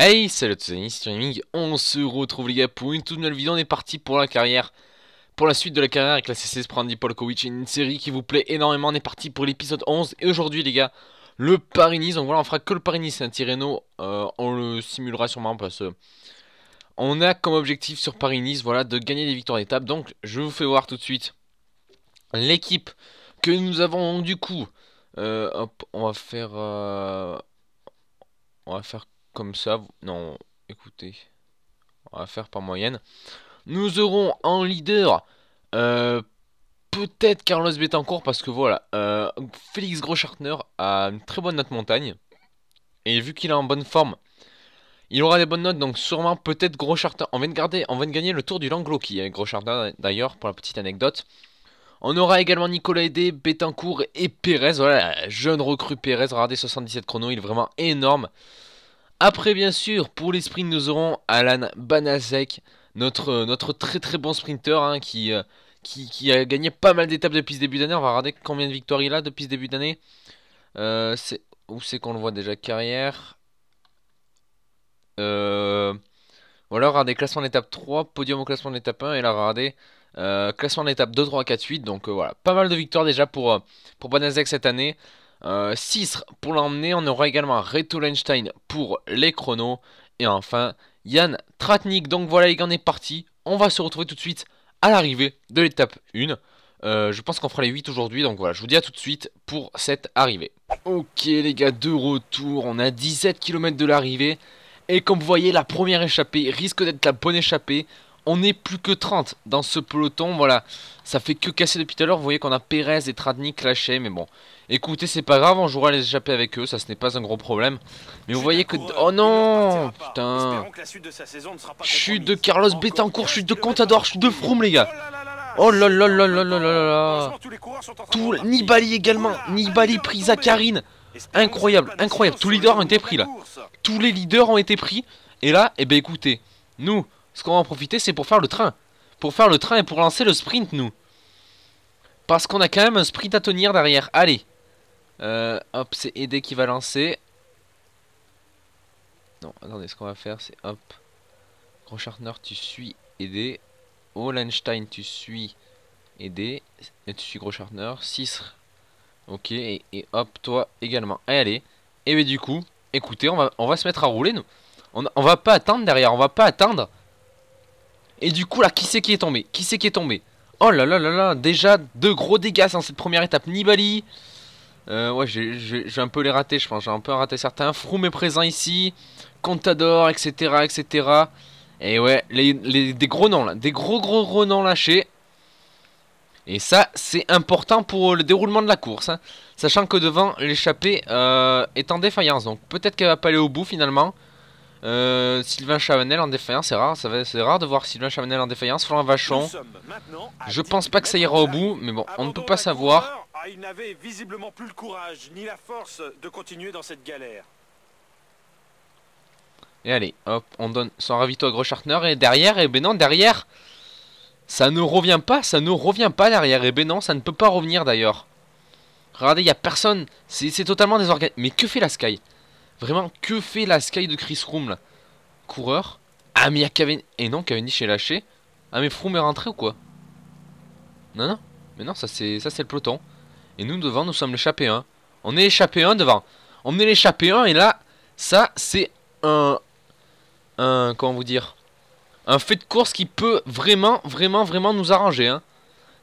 Hey, salut à tous les streaming, on se retrouve les gars pour une toute nouvelle vidéo, on est parti pour la carrière, pour la suite de la carrière avec la CCS Brandy Polkovic, une série qui vous plaît énormément, on est parti pour l'épisode 11, et aujourd'hui les gars, le Paris-Nice, donc voilà on fera que le Paris-Nice, c'est un Tirreno, euh, on le simulera sûrement parce que euh, on a comme objectif sur Paris-Nice, voilà, de gagner des victoires d'étape, donc je vous fais voir tout de suite l'équipe que nous avons du coup, euh, hop, on va faire, on va faire comme ça. Non, écoutez. On va faire par moyenne. Nous aurons en leader euh, peut-être Carlos Betancourt parce que voilà, euh, Félix Groschartner a une très bonne note montagne. Et vu qu'il est en bonne forme, il aura des bonnes notes, donc sûrement peut-être Groschartner. On vient de de gagner le tour du Langlo qui hein, est Groschartner d'ailleurs pour la petite anecdote. On aura également Nicolas Aidé, Betancourt et Pérez. Voilà, jeune recrue Pérez. Regardez, 77 chrono, il est vraiment énorme. Après, bien sûr, pour les sprints, nous aurons Alan Banasek, notre, notre très très bon sprinter hein, euh, qui, qui, a gagné pas mal d'étapes depuis ce début d'année. On va regarder combien de victoires il a depuis ce début d'année. Euh, où c'est qu'on le voit déjà Carrière. Euh, voilà, regardez, classement d'étape 3, podium au classement d'étape l'étape 1, et là, regardez, classement de l'étape 2, 3, 4, 8. Donc euh, voilà, pas mal de victoires déjà pour, pour Banasek cette année. Euh, pour l'emmener. On aura également Reto Lenstein pour les chronos. Et enfin, Yann Tratnik. Donc voilà, les gars, on est parti. On va se retrouver tout de suite à l'arrivée de l'étape 1. Euh, je pense qu'on fera les 8 aujourd'hui, donc voilà, je vous dis à tout de suite pour cette arrivée. Ok les gars, de retour, on a 17 km de l'arrivée, et comme vous voyez, la première échappée risque d'être la bonne échappée on est plus que 30 dans ce peloton, voilà. Ça fait que casser depuis tout à l'heure, vous voyez qu'on a Perez et Tradny clashés, mais bon. Écoutez, c'est pas grave, on jouera les échapper avec eux, ça ce n'est pas un gros problème. Mais vous voyez que... Oh non Putain Chute de Carlos Betancourt, chute de Contador, chute de Froome, les gars Oh là là là là oh là là là Tout... Nibali également Nibali prise à Karine Incroyable, incroyable Tous les leaders ont été pris, là Tous les leaders ont été pris, et là, eh ben écoutez, nous... Ce qu'on va en profiter, c'est pour faire le train. Pour faire le train et pour lancer le sprint, nous. Parce qu'on a quand même un sprint à tenir derrière. Allez. Euh, hop, c'est Aidé qui va lancer. Non, attendez, ce qu'on va faire, c'est hop. Groschartner, tu suis Aidé. Hollenstein, tu suis Aidé. Et tu suis Groschartner. Cisre Ok, et, hop, toi également. Eh, allez, allez. Eh et ben, du coup, écoutez, on va, on va se mettre à rouler, nous. On, on va pas attendre derrière, on va pas attendre. Et du coup, là, qui c'est qui est tombé Qui c'est qui est tombé Oh là là là là, déjà deux gros dégâts dans cette première étape. Nibali euh, Ouais, j'ai un peu les ratés, je pense. J'ai un peu raté certains. Froom est présent ici. Contador, etc. etc. Et ouais, des gros noms là. Des gros gros gros noms lâchés. Et ça, c'est important pour le déroulement de la course. Hein. Sachant que devant, l'échappée euh, est en défaillance. Donc peut-être qu'elle va pas aller au bout finalement. Euh, Sylvain Chavanel en défaillance, c'est rare, c'est rare de voir Sylvain Chavanel en défaillance. un Vachon, je pense pas que ça ira au bout, mais bon, on ne peut pas savoir. Ah, il n'avait visiblement plus le courage ni la force de continuer dans cette galère. Et allez, hop, on donne son ravito à Groschartner et derrière, et ben non, derrière, ça ne revient pas, ça ne revient pas derrière, et ben non, ça ne peut pas revenir d'ailleurs. Regardez, il n'y a personne, c'est totalement désorganisé. Mais que fait la Sky Vraiment, que fait la Sky de Chris Room là Coureur. Ah, mais il y a Et non, Cavendish est lâché. Ah, mais Froome est rentré ou quoi Non, non. Mais non, ça c'est ça c'est le peloton. Et nous devant, nous sommes l'échappé 1. On est l'échappé 1 devant. On est l'échappé 1 et là, ça c'est un. Un. Comment vous dire Un fait de course qui peut vraiment, vraiment, vraiment nous arranger. Hein.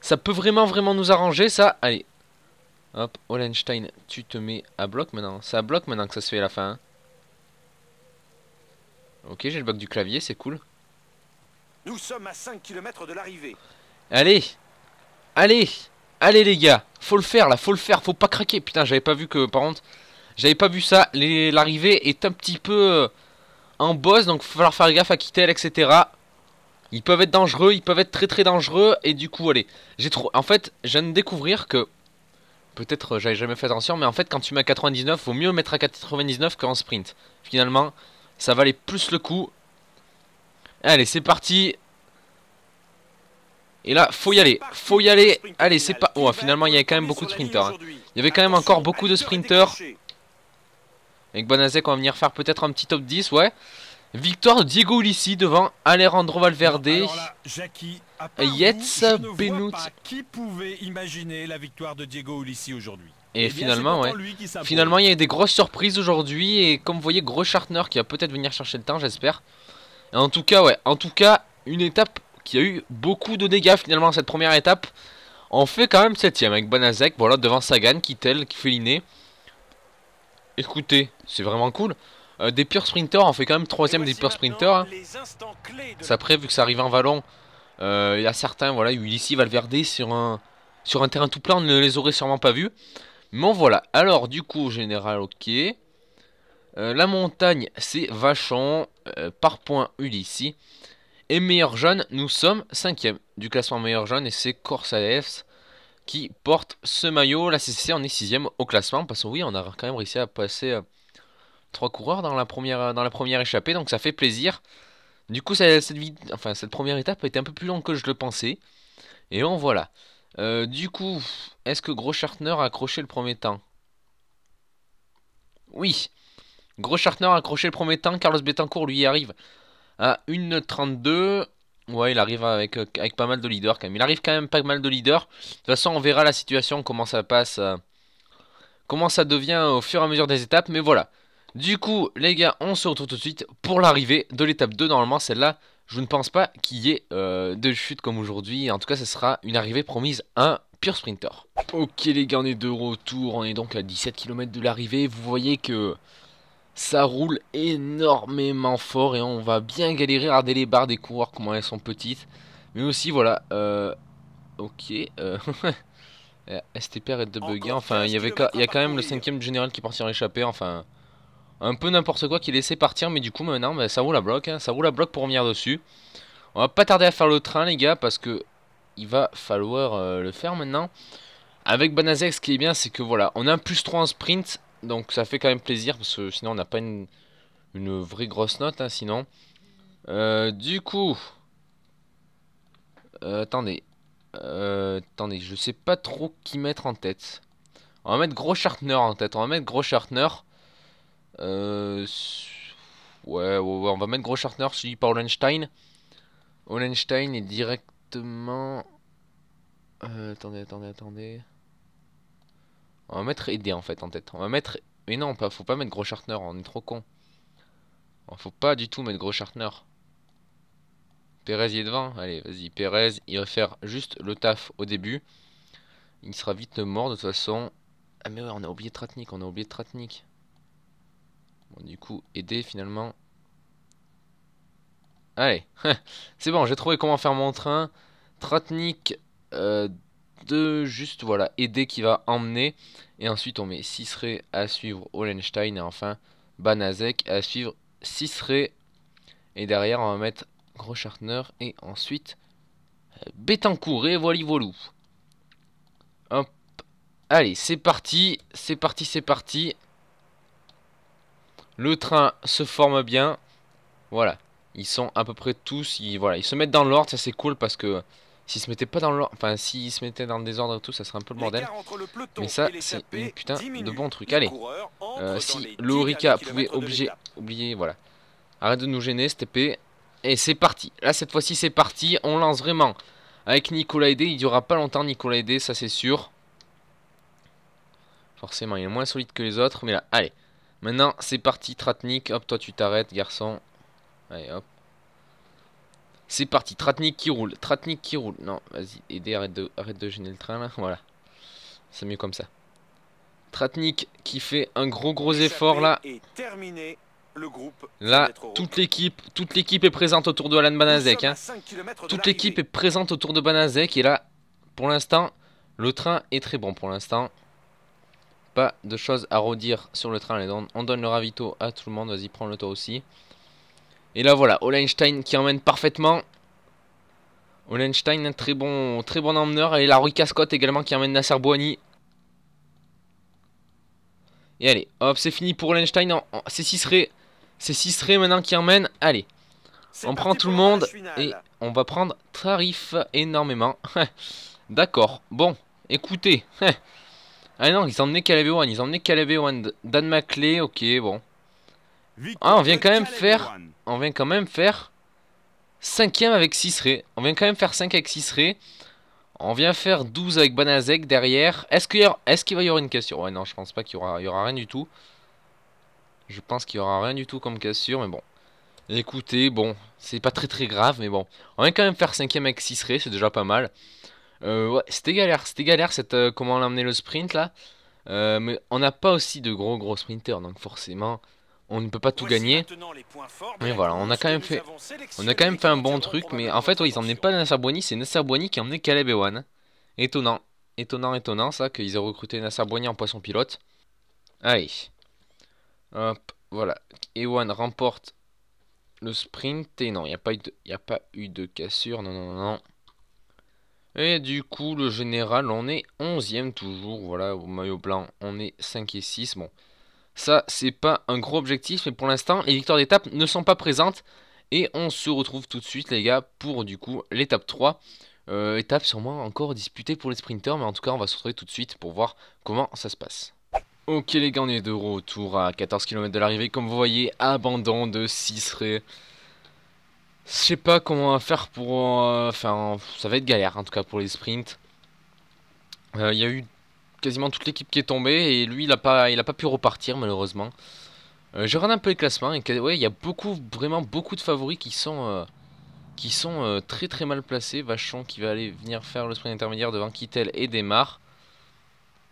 Ça peut vraiment, vraiment nous arranger ça. Allez, Hop, Hollenstein, tu te mets à bloc maintenant. Ça bloque maintenant que ça se fait à la fin. Hein. Ok, j'ai le bloc du clavier, c'est cool. Nous sommes à 5 km de l'arrivée. Allez Allez Allez les gars Faut le faire là, faut le faire, faut pas craquer. Putain, j'avais pas vu que, par contre, j'avais pas vu ça. L'arrivée est un petit peu euh, en boss, donc va falloir faire gaffe à quitter, etc. Ils peuvent être dangereux, ils peuvent être très très dangereux. Et du coup, allez, j'ai trop... En fait, je viens de découvrir que peut-être euh, j'avais jamais fait attention, mais en fait quand tu mets à 99, vaut mieux mettre à 99 qu'en sprint. Finalement, ça valait plus le coup. Allez, c'est parti. Et là, faut y aller, faut y aller. Allez, c'est pas... Oh, finalement, il y avait quand même beaucoup de sprinters. Hein. Il y avait quand même encore beaucoup de sprinters. Avec Bonazek, on va venir faire peut-être un petit top 10, ouais. Victoire de Diego Ulissi devant Alejandro Valverde. Qui pouvait imaginer la victoire de Diego Ulissi aujourd'hui et, eh finalement, Finalement, il y a eu des grosses surprises aujourd'hui. Et comme vous voyez, gros qui va peut-être venir chercher le temps, j'espère. En tout cas, ouais. En tout cas, une étape qui a eu beaucoup de dégâts finalement cette première étape. On fait quand même septième avec Bonazek Voilà, devant Sagan, qui Kittel, Felliné. Écoutez, c'est vraiment cool. Euh, des pure sprinters, on fait quand même troisième des pure sprinters. Après, vu que ça arrive en vallon, il euh, y a certains, voilà, Ulysse Valverde sur un, sur un terrain tout plein, on ne les aurait sûrement pas vus. Bon, voilà. Alors, du coup, général, ok. Euh, la montagne, c'est Vachon, par point Ulysses Et meilleur jeune, nous sommes cinquième du classement meilleur jeune, et c'est Corsalefs qui porte ce maillot. La CCC, on est sixième au classement, parce que oui, on a quand même réussi à passer trois coureurs dans la première, euh, dans la première échappée, donc ça fait plaisir. Du coup, cette, enfin, cette première étape a été un peu plus longue que je le pensais. Et on voilà. Euh, du coup, est-ce que Groschartner a accroché le premier temps Oui. Groschartner a accroché le premier temps. Carlos Betancourt, lui, arrive à 1.32. Ouais, il arrive avec, euh, avec pas mal de leaders quand même. Il arrive quand même pas mal de leaders. De toute façon, on verra la situation, comment ça passe, euh, comment ça devient au fur et à mesure des étapes. Mais voilà. Du coup, les gars, on se retrouve tout de suite pour l'arrivée de l'étape 2. Normalement, celle-là, je ne pense pas qu'il y ait euh, de chute comme aujourd'hui. En tout cas, ce sera une arrivée promise à un pur sprinter. Ok, les gars, on est de retour. On est donc à 17 km de l'arrivée. Vous voyez que ça roule énormément fort et on va bien galérer. regarder les barres des coureurs, comment elles sont petites. Mais aussi, voilà. Euh, ok. Euh, est de bugger. Enfin, il y, avait, il a quand même le cinquième général qui pense en Enfin un peu n'importe quoi qui laissait partir. Mais du coup, maintenant, ben, ça roule la bloc. Hein. ça roule la bloc pour venir dessus. On va pas tarder à faire le train, les gars, parce que il va falloir euh, le faire maintenant. Avec Banazek, ce qui est bien, c'est que voilà, on a un plus 3 en sprint. Donc ça fait quand même plaisir, parce que sinon on n'a pas une, vraie grosse note, hein, sinon. Euh, du coup... Euh, attendez. attendez, je sais pas trop qui mettre en tête. On va mettre Gros en tête. On va mettre Gros euh, ouais, on va mettre Groschartner suivi par Hollenstein. Olenstein est directement... Euh, attendez, attendez, attendez. On va mettre Edé en fait en tête. On va mettre... Mais non, pas, faut pas mettre Groschartner, on est trop con. Faut pas du tout mettre Groschartner. Perez y est devant. Allez, vas-y, Perez, il va faire juste le taf au début. Il sera vite mort de toute façon. Ah mais ouais, on a oublié Tratnik, on a oublié Tratnik du coup, aider finalement. Allez, c'est bon, j'ai trouvé comment faire mon train. Tratnik euh, de juste, voilà, aider qui va emmener. Et ensuite, on met Cisré à suivre Hollenstein. Et enfin, Banazek à suivre Cisré. Et derrière, on va mettre Groschartner. Et ensuite, euh, Et voilà, voilou. Hop. Allez, c'est parti. C'est parti, c'est parti. Le train se forme bien. Voilà. Ils sont à peu près tous. Ils, voilà, ils se mettent dans l'ordre, ça c'est cool parce que s'ils se mettaient pas dans l'ordre. Enfin, s'ils se mettaient dans le désordre et tout, ça serait un peu le bordel. Mais ça, c'est une putain de bon truc. Allez. Euh, si l'Orica pouvait obliger. Oublier, voilà. Arrête de nous gêner, STP. Et c'est parti. Là, cette fois-ci, c'est parti. On lance vraiment. Avec Nicolas Aidé, il aura pas longtemps Nicolas Aidé, ça c'est sûr. Forcément, il est moins solide que les autres. Mais là, allez. Maintenant, c'est parti, Tratnik. Hop, toi, tu t'arrêtes, garçon. Allez, hop. C'est parti, Tratnik qui roule, Tratnik qui roule. Non, vas-y, aidez, arrête de, arrête de gêner le train, Voilà. C'est mieux comme ça. Tratnik qui fait un gros, gros effort, là. Le groupe Là, toute l'équipe, toute l'équipe est présente autour de Alan Banazek. Hein. Toute l'équipe est présente autour de Banazek. Et là, pour l'instant, le train est très bon pour l'instant pas de choses à redire sur le train. On, on donne le ravito à tout le monde. Vas-y, prends le toi aussi. Et là, voilà. Olenstein qui emmène parfaitement. Olenstein, très bon, très bon emmeneur. Et la Rui Cascotte également qui emmène Nasser Bouani. Et allez, hop, c'est fini pour Olenstein. C'est Cisré. C'est maintenant qui emmène. Allez. On prend tout le monde et on va prendre tarif énormément. D'accord. Bon, écoutez. Ah non, ils ont emmenaient Caleb ils emmenaient Caleb Dan McLeay, ok, bon. Ah, on vient quand même faire... On vient quand même faire... 5ème avec 6 On vient quand même faire 5 avec 6 On vient faire 12 avec Banazek derrière. Est-ce qu'il est va y avoir une cassure Ouais, non, je pense pas qu'il y aura... y aura rien du tout. Je pense qu'il y aura rien du tout comme cassure, mais bon. Écoutez, bon, c'est pas très très grave, mais bon. On vient quand même faire 5ème avec 6 c'est déjà pas mal. Euh, ouais, c'était galère, c'était galère cette, euh, comment on a le sprint là. Euh, mais on n'a pas aussi de gros gros sprinters, donc forcément on ne peut pas tout gagner. Mais voilà, on a quand même fait, on a quand même fait un bon truc, mais en fait ils emmenaient pas Nasser Boigny, c'est Nasser Boigny qui emmenait Caleb Ewan. Étonnant, étonnant, étonnant ça qu'ils aient recruté Nasser Boigny en poisson pilote. Allez, hop, voilà, Ewan remporte le sprint et non, il n'y a pas eu a pas eu de cassure, non non non. non. Et du coup, le général, on est 11 ème toujours. Voilà, au maillot blanc, on est 5 et 6. Bon, ça, c'est pas un gros objectif, mais pour l'instant, les victoires d'étape ne sont pas présentes. Et on se retrouve tout de suite, les gars, pour du coup l'étape 3. Euh, étape sûrement encore disputée pour les sprinters, mais en tout cas, on va se retrouver tout de suite pour voir comment ça se passe. Ok les gars, on est de retour à 14 km de l'arrivée. Comme vous voyez, abandon de Cicéré. Je sais pas comment faire pour... Euh, enfin, ça va être galère, en tout cas, pour les sprints. Euh, il y a eu quasiment toute l'équipe qui est tombée et lui il a pas il a pas pu repartir malheureusement. Euh, je regarde un peu les classements et ouais, il y a beaucoup vraiment beaucoup de favoris qui sont qui sont très très mal placés. Vachon qui va aller venir faire le sprint intermédiaire devant Kittel et démarre.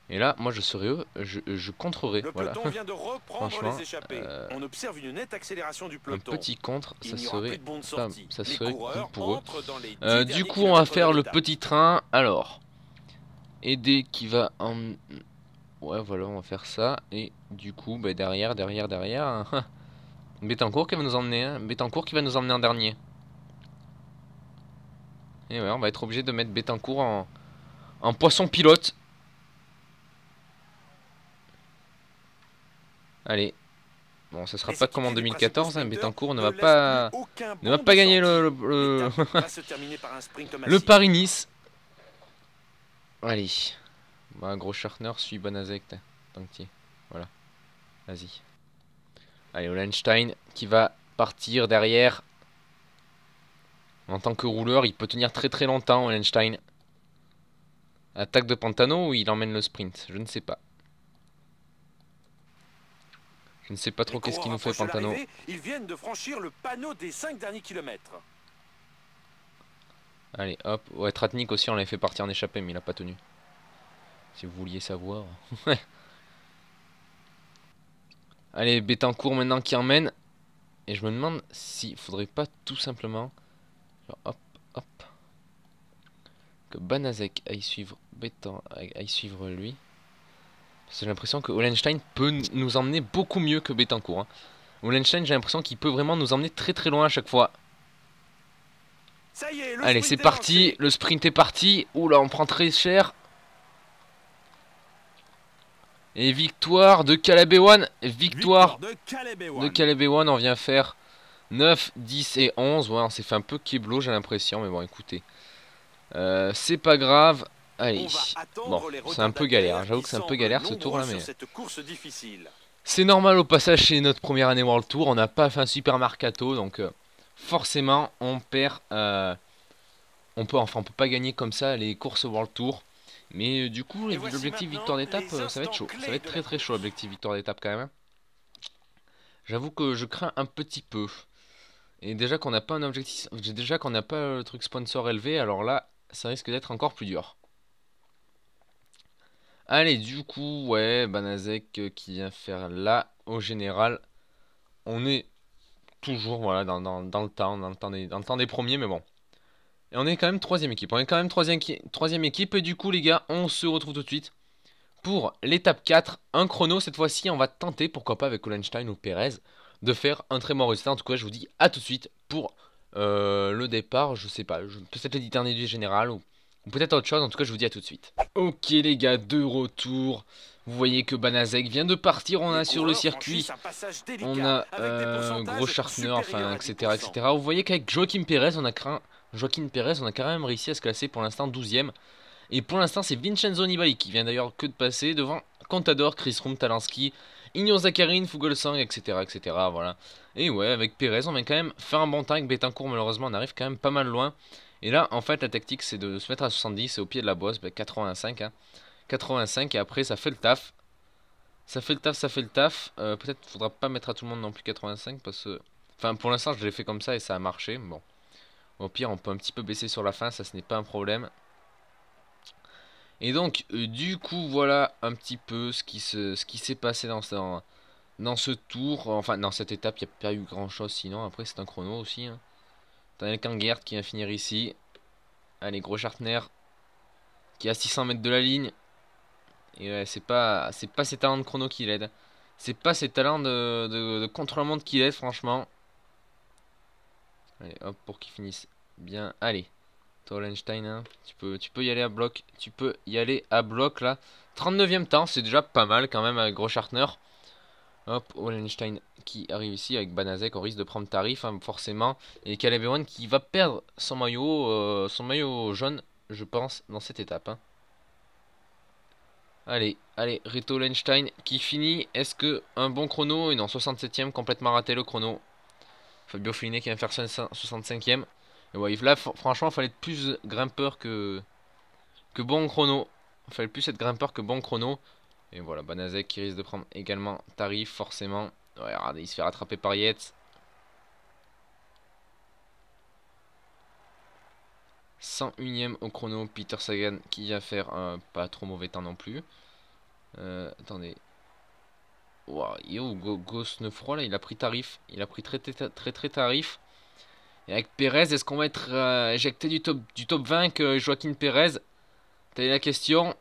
Et là, moi je serai eux, je, je contrerai. Le voilà. Euh, on observe une accélération du Un petit contre, ça serait, ça, serait pour eux. Euh, du coup, on va faire le petit train. Alors, aider qui va en... Ouais, voilà, on va faire ça. Et du coup, bah, derrière, derrière, derrière... Hein. Bétancourt qui va nous emmener. Hein. Bétancourt qui va nous emmener en dernier. Et ouais, on va être obligé de mettre Bétancourt en, en poisson pilote. Allez. Bon, ça sera pas comme en 2014, hein, mais Tancourt ne va pas ne va pas gagner le le, Paris Nice. Allez. un bah, gros Schartner suit Bonazek tant Voilà. Vas-y. Allez, Olenstein qui va partir derrière. En tant que rouleur, il peut tenir très très longtemps, Olenstein. Attaque de Pantano ou il emmène le sprint Je ne sais pas. Je ne sais pas trop qu'est-ce qui nous fait Pantano. Ils viennent de franchir le panneau des 5 derniers kilomètres. Allez, hop. Ouais, Tratnik aussi, on l'avait fait partir en échappée, mais il a pas tenu. Si vous vouliez savoir. Allez, Bétancourt maintenant qui emmène. Et je me demande s'il faudrait pas tout simplement... Genre, hop, hop. Que Banazek aille suivre aille suivre lui j'ai l'impression que Hollenstein peut nous emmener beaucoup mieux que Betancourt. Hein. Hollenstein, j'ai l'impression qu'il peut vraiment nous emmener très très loin à chaque fois. Allez, c'est parti. Le sprint est parti. Oula, on prend très cher. Et victoire de Calabéwan. Victoire, victoire de Calabéwan. On vient faire 9, 10 et 11. on s'est fait un peu keblo, j'ai l'impression. Mais bon, écoutez. Euh, c'est pas grave. Allez, bon, c'est un peu galère, hein, j'avoue que c'est un peu galère ce tour là, mais... C'est normal au passage chez notre première année World Tour, on n'a pas fait un super mercato, donc euh, forcément on perd... Euh, on peut, enfin on peut pas gagner comme ça les courses World Tour, mais euh, du coup l'objectif victoire d'étape ça va être chaud, ça va être très très chaud l'objectif victoire d'étape quand même. Hein. J'avoue que je crains un petit peu. Et déjà qu'on n'a pas un objectif, déjà qu'on n'a pas le truc sponsor élevé, alors là ça risque d'être encore plus dur. Allez, du coup, ouais, Banazek euh, qui vient faire là. Au général, on est toujours voilà, dans, le temps, dans le temps, des, dans le temps des premiers, mais bon. Et on est quand même troisième équipe. On est quand même troisième, troisième équipe. Et du coup, les gars, on se retrouve tout de suite pour l'étape 4. Un chrono, cette fois-ci, on va tenter, pourquoi pas avec Olenstein ou Perez, de faire un très bon résultat. En tout cas, je vous dis à tout de suite pour euh, le départ. Je sais pas, peut-être les du général ou ou peut-être autre chose, en tout cas je vous dis à tout de suite. Ok les gars, de retour. Vous voyez que Banazek vient de partir, on a sur le circuit, on a un euh, gros Sharpner, enfin etc etc. Vous voyez qu'avec Joaquim Perez, on a craint... Joaquin Perez, on a quand même réussi à se classer pour l'instant 12ème. Et pour l'instant, c'est Vincenzo Nibali qui vient d'ailleurs que de passer devant Contador, Chris Room, Talansky, Igno Zakarin, Sang, etc., etc. Voilà. Et ouais, avec Perez, on vient quand même faire un bon temps. Avec Betancourt, malheureusement, on arrive quand même pas mal loin. Et là, en fait, la tactique, c'est de se mettre à 70 et au pied de la bosse, 85. Ben, hein. 85 et après, ça fait le taf. Ça fait le taf, ça fait le taf. Euh, peut-être faudra pas mettre à tout le monde non plus 85 parce que... Enfin, pour l'instant, je l'ai fait comme ça et ça a marché. Bon. Au pire, on peut un petit peu baisser sur la fin, ça ce n'est pas un problème. Et donc, euh, du coup, voilà un petit peu ce qui s'est passé dans, dans, ce tour. Enfin, dans cette étape, il n'y a pas eu grand-chose sinon. Après, c'est un chrono aussi. Hein. Daniel Kangert qui vient finir ici. Allez, gros qui est à 600 mètres de la ligne. Et ouais, c'est pas, c'est pas ses talents de chrono qui l'aident. C'est pas ses talents de, contre le monde qui l'aident, franchement. Allez, hop, pour qu'il finisse bien. Allez, Tollenstein, hein. tu, peux, tu peux y aller à bloc. Tu peux y aller à bloc, là. 39e temps, c'est déjà pas mal quand même, avec gros Hop, Wallenstein qui arrive ici avec Banazek, on risque de prendre tarif hein, forcément. Et Caleb qui va perdre son maillot, euh, son maillot jaune, je pense, dans cette étape. Hein. Allez, allez, Rito Lenstein qui finit. Est-ce que un bon chrono Et non, 67ème, complètement raté le chrono. Fabio Felinet qui vient faire 65ème. Et ouais, là, franchement, il fallait être plus grimpeur que, que bon chrono. Il fallait plus être grimpeur que bon chrono. Et voilà, Banazek qui risque de prendre également Tarif, forcément. Ouais, regardez, il se fait rattraper par 101 e au chrono, Peter Sagan qui vient faire un pas trop mauvais temps non plus. Euh, attendez. Wow, yo, go go, là, il a pris tarif. Il a pris très très très, tarif. Et avec Pérez, est-ce qu'on va être euh, éjecté du top, du top 20 que Joaquin Pérez Telle est la question.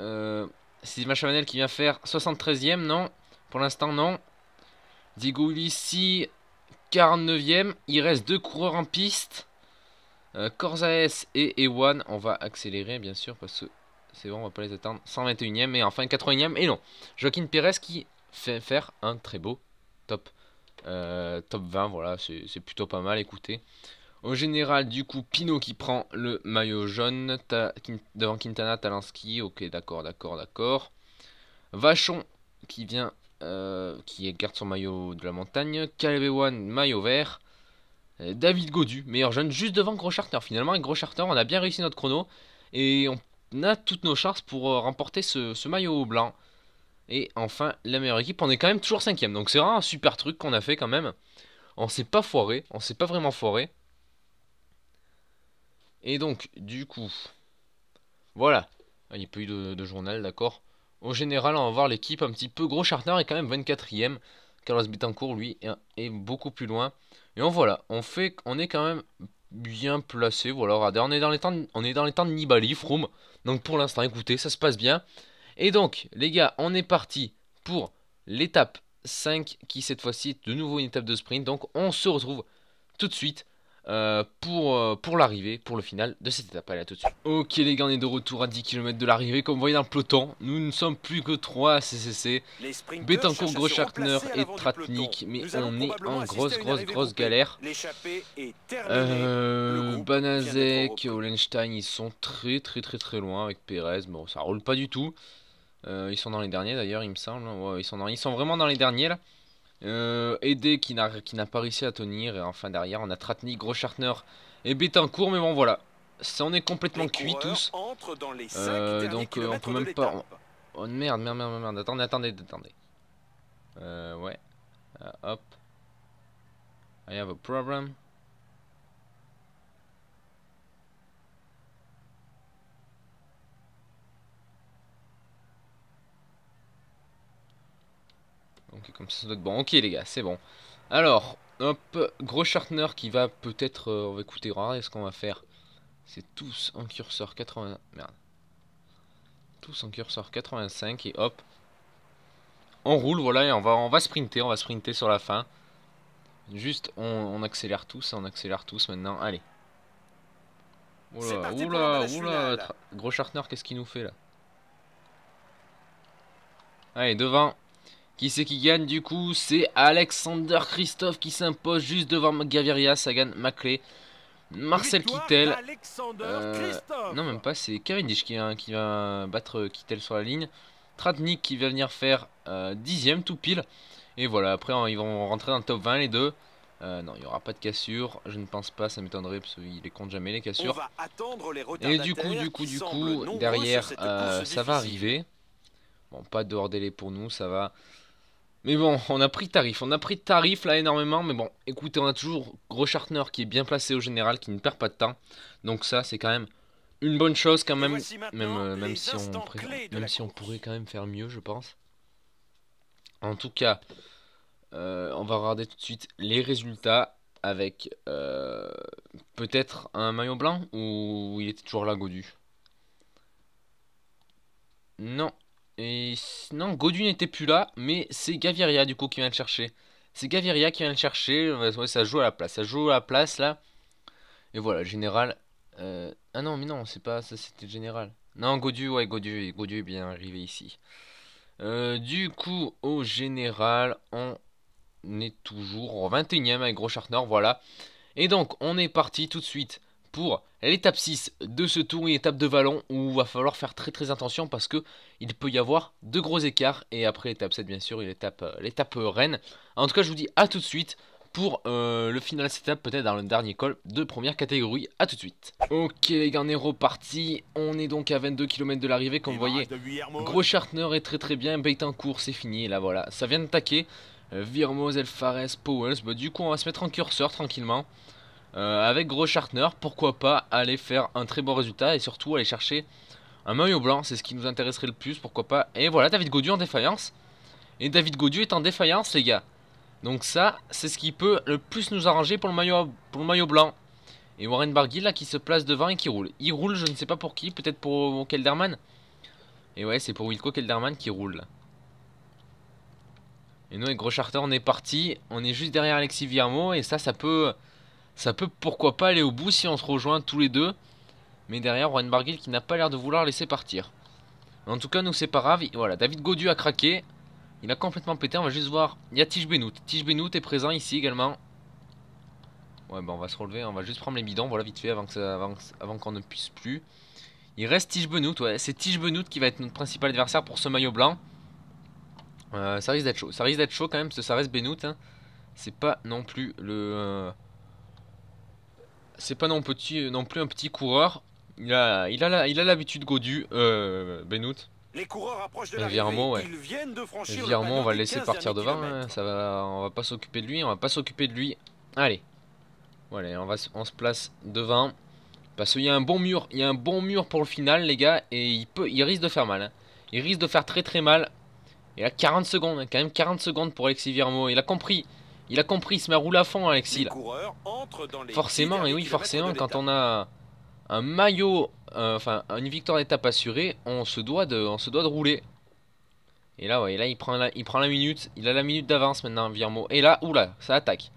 Euh, c'est Machavanel qui vient faire 73e, non Pour l'instant, non. Diego Ulissi, 49e. Il reste deux coureurs en piste. Euh, et Ewan. On va accélérer, bien sûr, parce que c'est bon, on va pas les attendre. 121e et enfin 80e. Et non, Joaquin Pérez qui fait faire un très beau top. Euh, top 20, voilà, c'est plutôt pas mal, écoutez. Au général, du coup, Pino qui prend le maillot jaune devant Quintana, Talansky. Ok, d'accord, d'accord, d'accord. Vachon qui vient, euh, qui garde son maillot de la montagne. One, maillot vert. Euh, David Godu, meilleur jeune, juste devant Gros Charter. Finalement, avec Gros Charter, on a bien réussi notre chrono. Et on a toutes nos chances pour euh, remporter ce, ce maillot blanc. Et enfin, la meilleure équipe, on est quand même toujours cinquième. Donc c'est vraiment un super truc qu'on a fait quand même. On s'est pas foiré, on s'est pas vraiment foiré. Et donc, du coup, voilà. Ah, il n'y a pas eu de, journal, d'accord. Au général, on va voir l'équipe un petit peu. Gros charter est quand même 24ème. Carlos Betancourt, lui, est beaucoup plus loin. Et on voilà, on fait, on est quand même bien placé. Voilà, on est dans les temps, on est dans les temps de Nibali, Froome. Donc pour l'instant, écoutez, ça se passe bien. Et donc, les gars, on est parti pour l'étape 5, qui cette fois-ci est de nouveau une étape de sprint. Donc on se retrouve tout de suite euh, pour, euh, pour l'arrivée, pour le final de cette étape. Allez, à tout de suite. Ok les gars, on est de retour à 10 km de l'arrivée. Comme vous voyez dans le peloton, nous ne sommes plus que 3 à CCC. Betancourt, Groschartner et Tratnik. Mais on est en grosse, grosse, grosse galère. Euh, Banazek, Hollenstein, ils sont très, très, très, très loin avec Perez. Bon, ça roule pas du tout. Euh, ils sont dans les derniers d'ailleurs, il me semble. ils, sont ils sont vraiment dans les derniers là. Euh, Aidé qui n'a pas réussi à tenir. Et enfin derrière, on a Tratni, Groschartner et cours Mais bon, voilà. Ça, on est complètement cuit tous. Dans les euh, donc euh, on peut même pas... Oh merde, merde, merde, merde. Attendez, attendez, attendez. Euh, ouais. Euh, hop. I have a problem. Donc comme ça, ça doit bon. Ok les gars, c'est bon. Alors, hop, gros Sharpner qui va peut-être... Euh, on va écouter, regardez ce qu'on va faire. C'est tous en curseur 80... Merde. Tous en curseur 85 et hop. On roule, voilà, et on va, on va sprinter, on va sprinter sur la fin. Juste, on, accélère tous, on accélère tous maintenant. Allez. Oula, oula, oula. Gros Sharpner, qu'est-ce qu'il nous fait là Allez, devant. Qui c'est qui gagne du coup C'est Alexander Christophe qui s'impose juste devant Gaviria, Sagan, Maclay, Marcel Kittel. Euh, non, même pas, c'est Cavendish qui, hein, qui, va battre Kittel sur la ligne. Tratnik qui va venir faire euh, dixième tout pile. Et voilà, après hein, ils vont rentrer dans le top 20 les deux. Euh, non, il n'y aura pas de cassure. Je ne pense pas, ça m'étonnerait parce qu'il les compte jamais les cassures. et du coup, du coup, du coup, derrière, ça va arriver. Bon, pas de hors délai pour nous, ça va. Mais bon, on a pris tarif, on a pris tarif là énormément, mais bon, écoutez, on a toujours Groschartner qui est bien placé au général, qui ne perd pas de temps. Donc ça, c'est quand même une bonne chose quand même, même, euh, même si, on, si pourrait quand même faire mieux, je pense. En tout cas, euh, on va regarder tout de suite les résultats avec euh, peut-être un maillot blanc ou il était toujours là Godu. Non, et non, n'était plus là, mais c'est Gaviria du coup qui vient le chercher. C'est Gaviria qui vient le chercher, ça joue à la place, ça joue à la place là. Et voilà, général. Euh, ah non, mais non, c'est pas ça, c'était général. Non, Godu, ouais, Godu, est bien arrivé ici. Euh, du coup, au général, on est toujours en 21ème avec Gros voilà. Et donc, on est parti tout de suite pour l'étape 6 de ce tour, une étape de vallon où il va falloir faire très très attention parce que il peut y avoir de gros écarts. Et après l'étape 7 bien sûr, l'étape euh, l'étape reine. En tout cas je vous dis à tout de suite pour euh, le final de cette étape, peut-être dans le dernier col de première catégorie. à tout de suite. Ok les gars, on est reparti. On est donc à 22 km de l'arrivée, comme vous voyez. Gros est très très bien. cours c'est fini. Là voilà, ça vient de taquer. Euh, Virmos, Elfares, Powells. Bah, du coup, on va se mettre en curseur tranquillement. Euh, avec Groschartner, pourquoi pas aller faire un très bon résultat et surtout aller chercher un maillot blanc, c'est ce qui nous intéresserait le plus, pourquoi pas. Et voilà, David Gaudu en défaillance. Et David Gaudu est en défaillance, les gars. Donc ça, c'est ce qui peut le plus nous arranger pour le maillot, pour le maillot blanc. Et Warren Barguil, là, qui se place devant et qui roule. Il roule, je ne sais pas pour qui, peut-être pour Kelderman. Et ouais, c'est pour Wilco Kelderman qui roule. Et nous, avec Groschartner, on est parti. On est juste derrière Alexis Villarmo. Et ça, ça peut ça peut pourquoi pas aller au bout si on se rejoint tous les deux. Mais derrière, une Barguil qui n'a pas l'air de vouloir laisser partir. En tout cas, nous, c'est pas grave. Voilà, David Godu a craqué. Il a complètement pété. On va juste voir. Il y a Tige Benout. Tige Benout est présent ici également. Ouais, bah on va se relever. On va juste prendre les bidons. Voilà, vite fait, avant qu'on avant ne puisse plus. Il reste Tige Benout. Ouais, c'est Tige Benout qui va être notre principal adversaire pour ce maillot blanc. Euh, ça risque d'être chaud. Ça risque d'être chaud quand même, parce que ça reste Benout. Hein. C'est pas non plus le. Euh, c'est pas non, petit, non plus un petit coureur. Il a, il a l'habitude Godu, euh, Benoît. Les coureurs approchent de euh, Virement, Ils viennent de franchir Virement, on va le laisser partir devant. Hein, ça va, on va pas s'occuper de lui. On va pas s'occuper de lui. Allez. Voilà, on, va, on se place devant. Parce qu'il y a un bon mur. Il y a un bon mur pour le final, les gars. Et il, peut, il risque de faire mal. Hein. Il risque de faire très très mal. Il a 40 secondes. Hein, quand même 40 secondes pour Alexis Virmo. Il a compris. Il a compris, il se met à rouler à fond, Alexis. forcément, et oui, forcément, quand on a un maillot, euh, enfin une victoire d'étape assurée, on se doit de, on se doit de rouler. Et là, ouais, là il prend la, il prend la minute, il a la minute d'avance maintenant, Virmo. Et là, oula, ça attaque.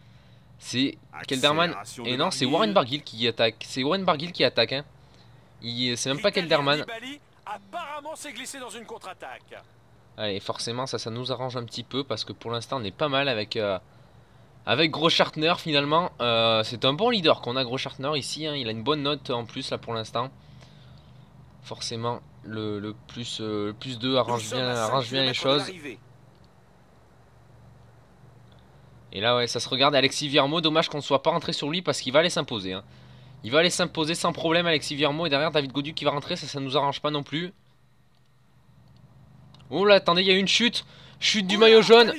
C'est Kelderman. Et non, c'est Warren bargill qui attaque. C'est Warren bargill qui attaque. Hein. C'est même pas Kelderman. Allez, forcément, ça, ça nous arrange un petit peu parce que pour l'instant, on est pas mal avec. Euh, avec Groschartner finalement, euh, c'est un bon leader qu'on a Groschartner ici, hein. il a une bonne note en plus là pour l'instant. Forcément, le, plus, 2 euh, arrange bien, les choses. Et là ouais, ça se regarde Alexis Viermo, dommage qu'on ne soit pas rentré sur lui parce qu'il va aller s'imposer. Hein. Il va aller s'imposer sans problème Alexis Viermo et derrière David Godu qui va rentrer, ça ça nous arrange pas non plus. Oh là, attendez, il y a eu une chute, chute du maillot jaune.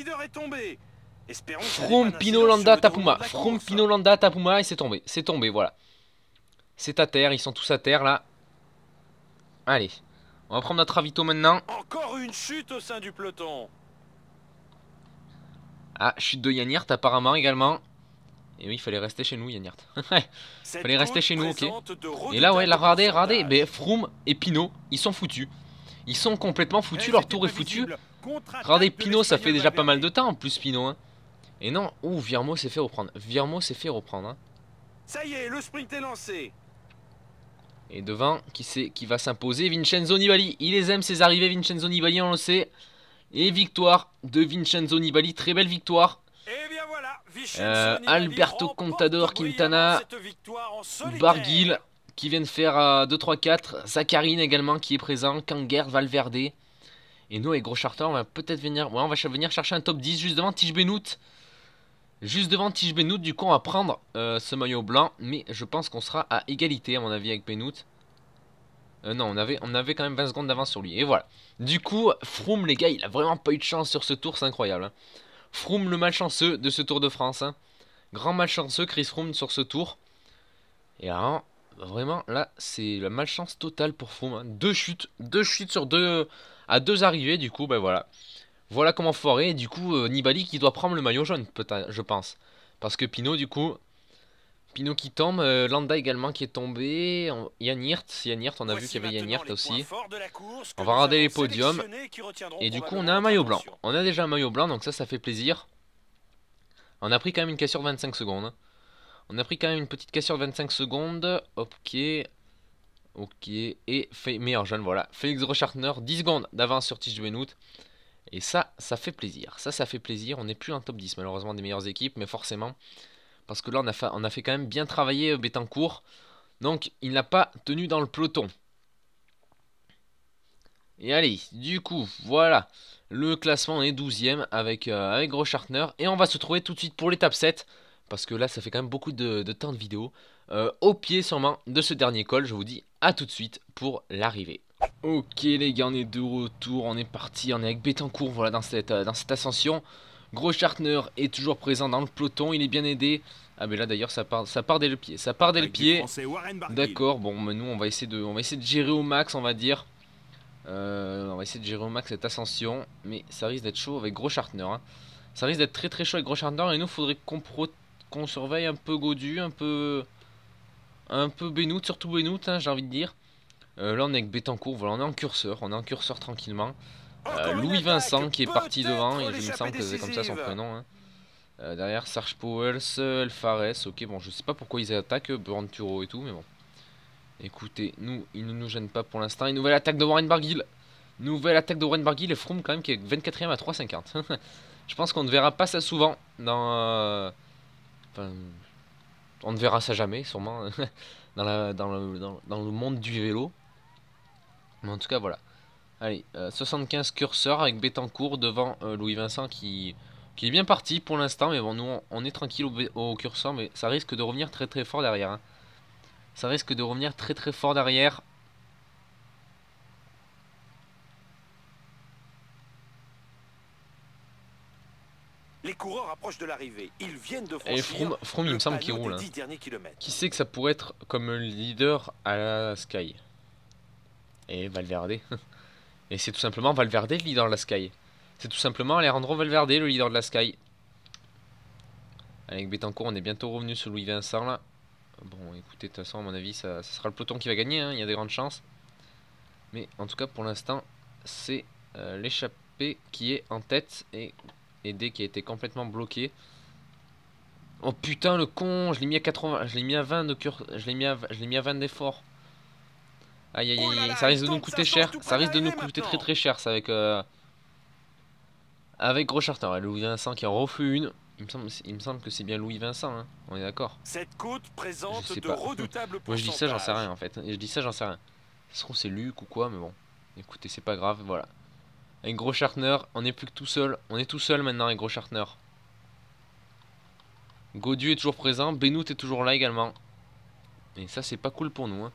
From Tapouma Tapuma. From Landa, Tapuma et c'est tombé. C'est tombé, voilà. C'est à terre, ils sont tous à terre là. Allez. On va prendre notre avito maintenant. Encore une chute au sein du peloton. Ah, chute de Yannirt apparemment également. Et oui, il fallait rester chez nous, Il fallait rester chez nous, ok. Et là, ouais, là, regardez, regardez. Mais Froome et Pino ils sont foutus. Ils sont complètement foutus, eh, leur tour est foutu. Regardez, Pino ça fait déjà pas mal de temps en plus, Pino, Hein. Et non, ouh, Virmo s'est fait reprendre. Virmo s'est fait reprendre. Hein. Ça y est, le sprint est lancé. Et devant, qui, sait, qui va s'imposer Vincenzo Nibali. Il les aime ses arrivées, Vincenzo Nibali, on le sait. Et victoire de Vincenzo Nibali, très belle victoire. Et eh bien voilà, euh, Alberto Contador, Quintana, Barguil qui viennent faire 2-3-4. Euh, Zacharine également qui est présent, Kanger, Valverde. Et nous, et Gros Charter, on va peut-être venir, ouais, on va venir chercher un top 10 juste devant Tige Juste devant Tige Benout du coup on va prendre euh, ce maillot blanc, mais je pense qu'on sera à égalité à mon avis avec Benout euh, non, on avait, on avait quand même 20 secondes d'avance sur lui, et voilà. Du coup, Froome les gars, il a vraiment pas eu de chance sur ce tour, c'est incroyable. Hein. Froome le malchanceux de ce Tour de France. Hein. Grand malchanceux Chris Froome sur ce tour. Et alors, vraiment là c'est la malchance totale pour Froome. Hein. Deux chutes, deux chutes sur deux à deux arrivées du coup ben voilà. Voilà comment forer Et du coup, euh, Nibali qui doit prendre le maillot jaune, je pense. Parce que Pinot, du coup, Pinot qui tombe, euh, Landa également qui est tombé, Yann Hirt, on a vu qu'il y avait Yann aussi. on va regarder les podiums. Et du coup, on a un maillot blanc. On a déjà un maillot blanc, donc ça, ça fait plaisir. On a pris quand même une cassure de 25 secondes. On a pris quand même une petite cassure de 25 secondes. Ok. Ok. Et meilleur jeune, voilà. Félix Rochartner, 10 secondes d'avance sur Tige et ça, ça fait plaisir. Ça, ça fait plaisir. On n'est plus en top 10, malheureusement, des meilleures équipes, mais forcément. Parce que là, on a fait, on a fait quand même bien travailler euh, Betancourt. Donc, il n'a pas tenu dans le peloton. Et allez, du coup, voilà. Le classement est 12ème avec, euh, avec Groschartner. Et on va se trouver tout de suite pour l'étape 7. Parce que là, ça fait quand même beaucoup de, temps de vidéo. Euh, au pied sûrement de ce dernier col, je vous dis à tout de suite pour l'arrivée. Ok les gars, on est de retour, on est parti, on est avec Betancourt voilà, dans, cette, euh, dans cette ascension. Groschartner est toujours présent dans le peloton, il est bien aidé. Ah mais là d'ailleurs ça part ça part dès le pied, ça part dès le pied. D'accord, bon mais nous on va essayer de on va essayer de gérer au max, on va dire. Euh, on va essayer de gérer au max cette ascension, mais ça risque d'être chaud avec Groschartner hein. Ça risque d'être très très chaud avec Groschartner et nous faudrait qu'on surveille un peu Godu, un peu un peu Benoît, surtout Benoît, hein, j'ai envie de dire. Euh, là, on est avec Betancourt. Voilà, on est en curseur. On est en curseur tranquillement. Euh, Louis Vincent qui est parti devant. il me semble que euh, c'est comme ça son prénom. Hein. derrière, Serge Powell, El Fares. Ok, bon, je sais pas pourquoi ils attaquent Branturo et tout, mais bon. Écoutez, nous, ils ne nous gênent pas pour l'instant. Et nouvelle attaque de Warren Barguil. Nouvelle attaque de Warren Barguil et Froome, quand même, qui est 24ème à 3,50. je pense qu'on ne verra pas ça souvent dans. Enfin, on ne verra ça jamais, sûrement, dans le monde du vélo. Mais en tout cas, voilà. Allez, 75 euh, curseurs avec Bétancourt devant euh, Louis Vincent qui, qui est bien parti pour l'instant. Mais bon, nous, on, est tranquille au, curseur, mais ça risque de revenir très très fort derrière. Hein. Ça risque de revenir très très fort derrière. Les coureurs approchent de l'arrivée. Ils viennent de Et il me semble qu'il roule. Hein. Qui sait que ça pourrait être comme leader à la Sky et Valverde. Et c'est tout simplement Valverde le leader de la Sky. C'est tout simplement Alejandro Valverde le leader de la Sky. Avec Betancourt, on est bientôt revenu sur Louis Vincent là. Bon, écoutez, de toute façon, à mon avis, ça, sera le peloton qui va gagner. Hein. Il y a des grandes chances. Mais en tout cas, pour l'instant, c'est euh, l'échappée qui est en tête et D qui a été complètement bloqué. Oh putain, le con, je l'ai mis à 80, je mis à 20 de je mis je l'ai mis à 20 d'effort. Aïe aïe oh aïe, ça risque de nous coûter cher. Ça risque de nous eh, coûter très très cher, ça avec. Euh, avec gros charter. Et Louis Vincent qui en refait une. Il me semble, il me semble que c'est bien Louis Vincent, hein. on est d'accord. Cette côte présente de redoutables Moi je dis ça, j'en sais rien en fait. Je dis ça, j'en sais rien. Ça se c'est Luc ou quoi, mais bon. Écoutez, c'est pas grave, voilà. Avec gros on est plus que tout seul. On est tout seul maintenant avec gros Chartner. Godu est toujours présent, Benoît est toujours là également. Et ça, c'est pas cool pour nous. Hein.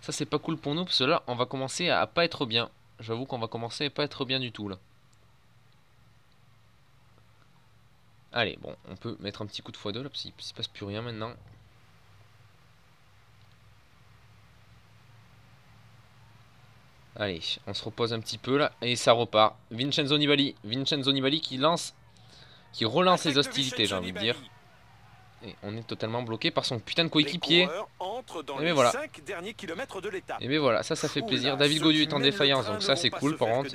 Ça c'est pas cool pour nous parce que là on va commencer à pas être bien. J'avoue qu'on va commencer à pas être bien du tout là. Allez, bon, on peut mettre un petit coup de x2 là parce qu'il se passe plus rien maintenant. Allez, on se repose un petit peu là et ça repart. Vincenzo Nibali, Vincenzo Nibali qui lance, qui relance ses les hostilités, j'ai envie de dire. Et on est totalement bloqué par son putain de coéquipier. Et mais ben voilà. et mais ben voilà, ça, ça fait plaisir. David Godu est en défaillance, donc ça, c'est cool, par contre.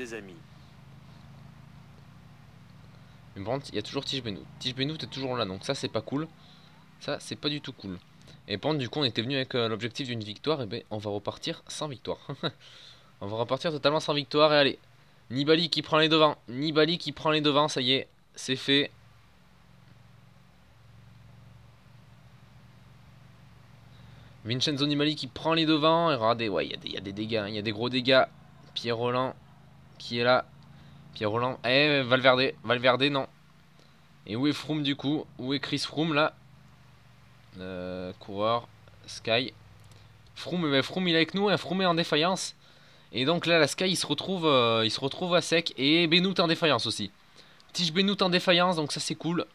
Mais par il y a toujours Tige Benoît. Tige est toujours là, donc ça, c'est pas cool. Ça, c'est pas du tout cool. Et par du coup, on était venu avec euh, l'objectif d'une victoire, et ben, on va repartir sans victoire. on va repartir totalement sans victoire, et allez. Nibali qui prend les devants. Nibali qui prend les devants, ça y est, c'est fait. Vincenzo Nibali qui prend les devants. Et regardez, ouais, il y, a des dégâts. Hein. Il y a des gros dégâts. Pierre Roland qui est là. Pierre Roland. Eh, Valverde. Valverde, non. Et où est Froome du coup Où est Chris Froome là euh, Coureur. Sky. Froome, mais Froome il est avec nous. Et hein. Froome est en défaillance. Et donc là, la Sky il se retrouve, euh, il se retrouve à sec. Et Benoît en défaillance aussi. Tige Benoît en défaillance, donc ça c'est cool.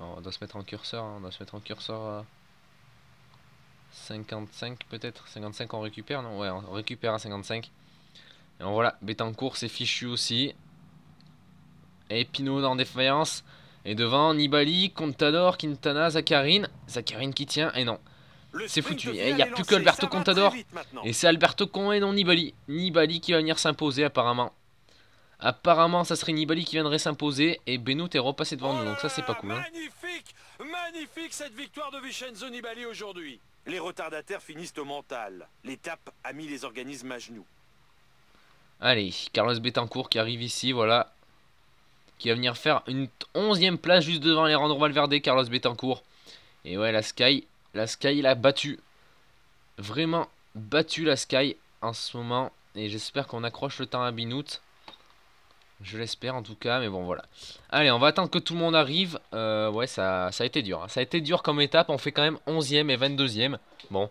on doit se mettre en curseur, hein. on doit se mettre en curseur à euh, 55 peut-être. 55 on récupère, non Ouais, on récupère à 55. Et voilà, Betancourt c'est fichu aussi. Et Pinot en défaillance. Et devant, Nibali, Contador, Quintana, Zacharine. Zacharine qui tient, et non. C'est foutu, il n'y a plus qu'Alberto Contador. Et c'est Alberto Con et non Nibali. Nibali qui va venir s'imposer apparemment. Apparemment, ça serait Nibali qui viendrait s'imposer et Benoît est repassé devant nous, donc ça c'est pas cool. Hein. Magnifique, magnifique cette victoire de Vincenzo Nibali aujourd'hui. Les retardataires finissent au mental. L'étape a mis les organismes à genoux. Allez, Carlos Betancourt qui arrive ici, voilà. Qui va venir faire une onzième place juste devant les rendre Valverde, Carlos Betancourt. Et ouais, la Sky, la Sky l'a battu. Vraiment battu la Sky en ce moment. Et j'espère qu'on accroche le temps à Binout. Je l'espère en tout cas, mais bon voilà. Allez, on va attendre que tout le monde arrive. Euh, ouais, ça, a été dur. Hein. Ça a été dur comme étape. On fait quand même 11e et 22e. Bon,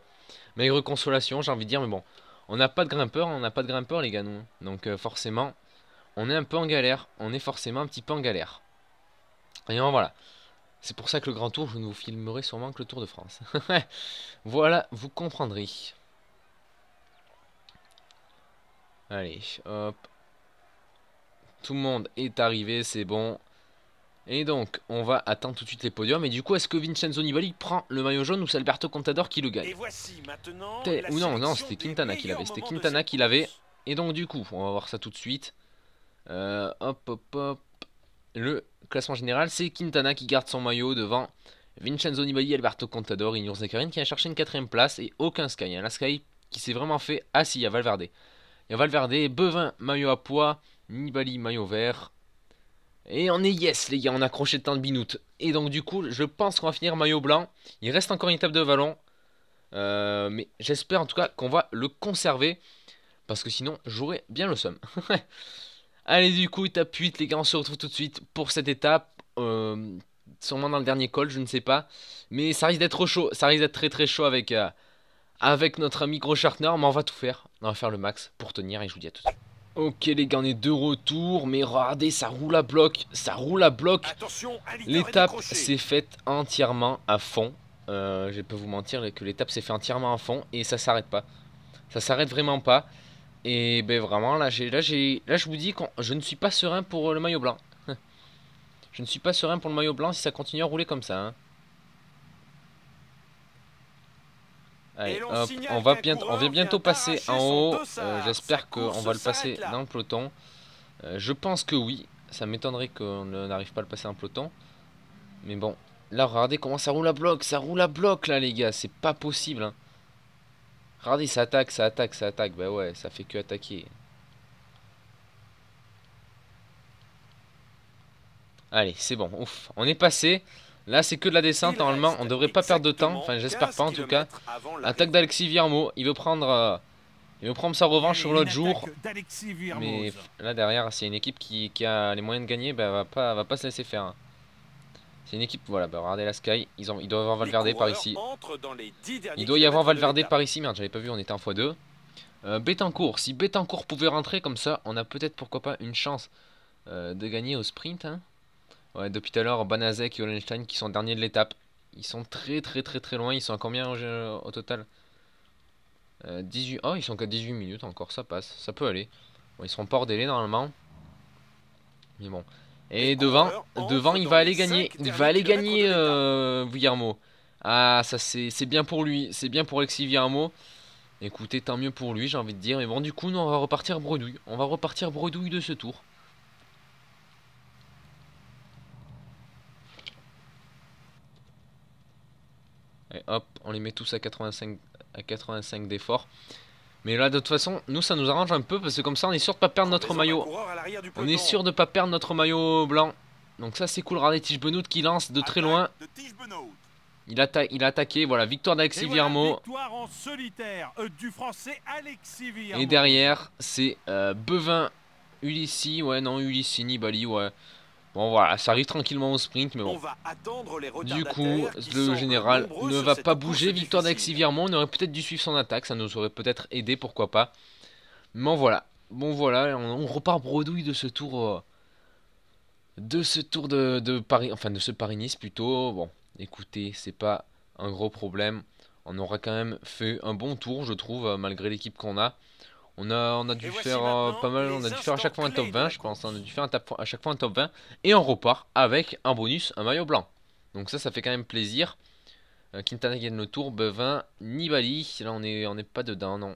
maigre consolation, j'ai envie de dire, mais bon. On n'a pas de grimpeur, on n'a pas de grimpeur les gars, nous. Donc euh, forcément, on est un peu en galère. On est forcément un petit peu en galère. Et voilà. C'est pour ça que le Grand Tour, je ne vous filmerai sûrement que le Tour de France. voilà, vous comprendrez. Allez, hop, tout le monde est arrivé, c'est bon. Et donc, on va attendre tout de suite les podiums. Et du coup, est-ce que Vincenzo Nibali prend le maillot jaune ou c'est Alberto Contador qui le gagne et voici maintenant Ou non, non, c'était Quintana qui l'avait. C'était Quintana qui l'avait. Et donc, du coup, on va voir ça tout de suite. Euh, hop, hop, hop. Le classement général, c'est Quintana qui garde son maillot devant Vincenzo Nibali, Alberto Contador, Ignor Zakarin qui a cherché une quatrième place et aucun Sky. Il la Sky qui s'est vraiment fait. assis à y a Valverde. Il y a Valverde, Bevin, maillot à poids. Nibali maillot vert. Et on est yes les gars, on a accroché le temps de Binout Et donc du coup, je pense qu'on va finir maillot blanc. Il reste encore une étape de vallon. Euh, mais j'espère en tout cas qu'on va le conserver. Parce que sinon, j'aurai bien le somme. Allez du coup, étape 8 les gars, on se retrouve tout de suite pour cette étape. Euh, sûrement dans le dernier col, je ne sais pas. Mais ça risque d'être chaud, ça risque d'être très très chaud avec, euh, avec notre ami Groschartner Mais on va tout faire, on va faire le max pour tenir et je vous dis à tout de suite. Ok les gars, on est de retour, mais regardez, ça roule à bloc, ça roule à bloc. L'étape s'est faite entièrement à fond. Euh, je peux vous mentir que l'étape s'est faite entièrement à fond et ça s'arrête pas. Ça s'arrête vraiment pas. Et ben vraiment, là, là, là je vous dis que je ne suis pas serein pour le maillot blanc. je ne suis pas serein pour le maillot blanc si ça continue à rouler comme ça. Hein. Allez, on va bientôt, on vient bientôt passer en haut. Euh, j'espère qu'on va le passer dans le peloton. Euh, je pense que oui. Ça m'étonnerait qu'on n'arrive pas à le passer en peloton. Mais bon, là, regardez comment ça roule à bloc. Ça roule à bloc, là, les gars. C'est pas possible. Hein. Regardez, ça attaque, ça attaque, ça attaque. Bah ouais, ça fait que attaquer. Allez, c'est bon. Ouf, on est passé. Là, c'est que de la descente, normalement. On devrait pas perdre de temps. Enfin, j'espère pas, en tout cas. Attaque d'Alexis Viermo. Il veut prendre... Euh, il prendre sa revanche sur l'autre jour. Mais là, derrière, c'est une équipe qui, a les moyens de gagner. elle bah, va pas, va pas se laisser faire. Hein. C'est une équipe, voilà, bah, regardez la Sky, ils, ont, ils doivent avoir Valverde par ici. Il doit y avoir Valverde par ici, merde, j'avais pas vu, on était en x2. Euh, Betancourt, si Betancourt pouvait rentrer comme ça, on a peut-être, pourquoi pas, une chance euh, de gagner au sprint. Hein. Ouais, depuis tout à l'heure, Banazek et Hollenstein qui sont derniers de l'étape. Ils sont très très très très loin. Ils sont à combien au, total 18... Euh, oh, ils sont qu'à 18 minutes encore. Ça passe. Ça peut aller. ils seront pas hors délai normalement. Mais bon. Et, devant, devant il va aller gagner. Il va aller gagner euh, Ah, ça c'est bien pour lui. C'est bien pour Alexis Guillermo. Écoutez, tant mieux pour lui, j'ai envie de dire. Mais bon, du coup, nous, on va repartir bredouille. On va repartir bredouille de ce tour. Et hop, on les met tous à 85, à 85 d'effort. Mais là, de toute façon, nous, ça nous arrange un peu parce que comme ça, on est sûr de pas perdre notre maillot. On est sûr de pas perdre notre maillot blanc. Donc ça, c'est cool. Regardez Tige Benoît qui lance de très loin. Il, il a attaqué, voilà, victoire d'Alexis Viermo euh, Et derrière, c'est euh, Bevin, Ulissi, ouais, non, Ulissi, Nibali, ouais. Bon voilà, ça arrive tranquillement au sprint, mais bon. Du coup, le général ne va pas bouger. Victoire d'Alexis Virmont, on aurait peut-être dû suivre son attaque, ça nous aurait peut-être aidé, pourquoi pas. Mais voilà, bon voilà, on, repart bredouille de ce tour... Euh, de ce tour de, de, Paris, enfin de ce Paris-Nice plutôt. Bon, écoutez, c'est pas un gros problème. On aura quand même fait un bon tour, je trouve, euh, malgré l'équipe qu'on a. On a, on a dû faire euh, pas mal, on a dû faire à chaque fois un top 20, je pense. Hein. On a dû faire un top, à chaque fois un top 20. Et on repart avec un bonus, un maillot blanc. Donc ça, ça fait quand même plaisir. Euh, Quintana gagne le tour, Bevin, Nibali. Là, on n'est on est pas dedans, non.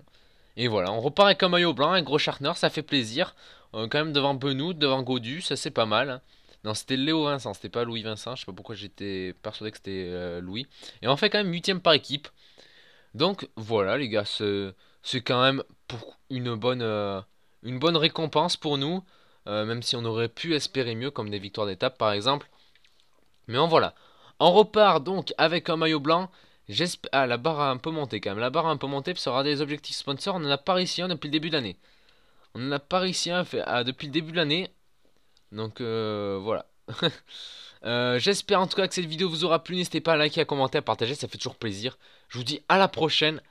Et voilà, on repart avec un maillot blanc, un gros Chartner, ça fait plaisir. Euh, quand même devant Benoît, devant Godu, ça c'est pas mal. Non, c'était Léo Vincent, c'était pas Louis Vincent. Je sais pas pourquoi j'étais persuadé que c'était Louis. Et on fait quand même 8 par équipe. Donc voilà, les gars, ce c'est quand même pour une bonne, euh, une bonne récompense pour nous, euh, même si on aurait pu espérer mieux, comme des victoires d'étape par exemple. Mais en voilà. On repart donc avec un maillot blanc. Ah, la barre a un peu monté quand même. La barre a un peu monté, puis des objectifs sponsors. On en a pas réussi un depuis le début de l'année. On en a pas réussi un ah, depuis le début de l'année. Donc euh, voilà. J'espère en tout cas que cette vidéo vous aura plu. N'hésitez pas à liker, à commenter, à partager, ça fait toujours plaisir. Je vous dis à la prochaine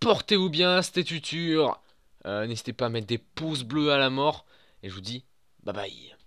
portez-vous bien, c'était Tutur. Euh, n'hésitez pas à mettre des pouces bleus à la mort. Et je vous dis, bye bye.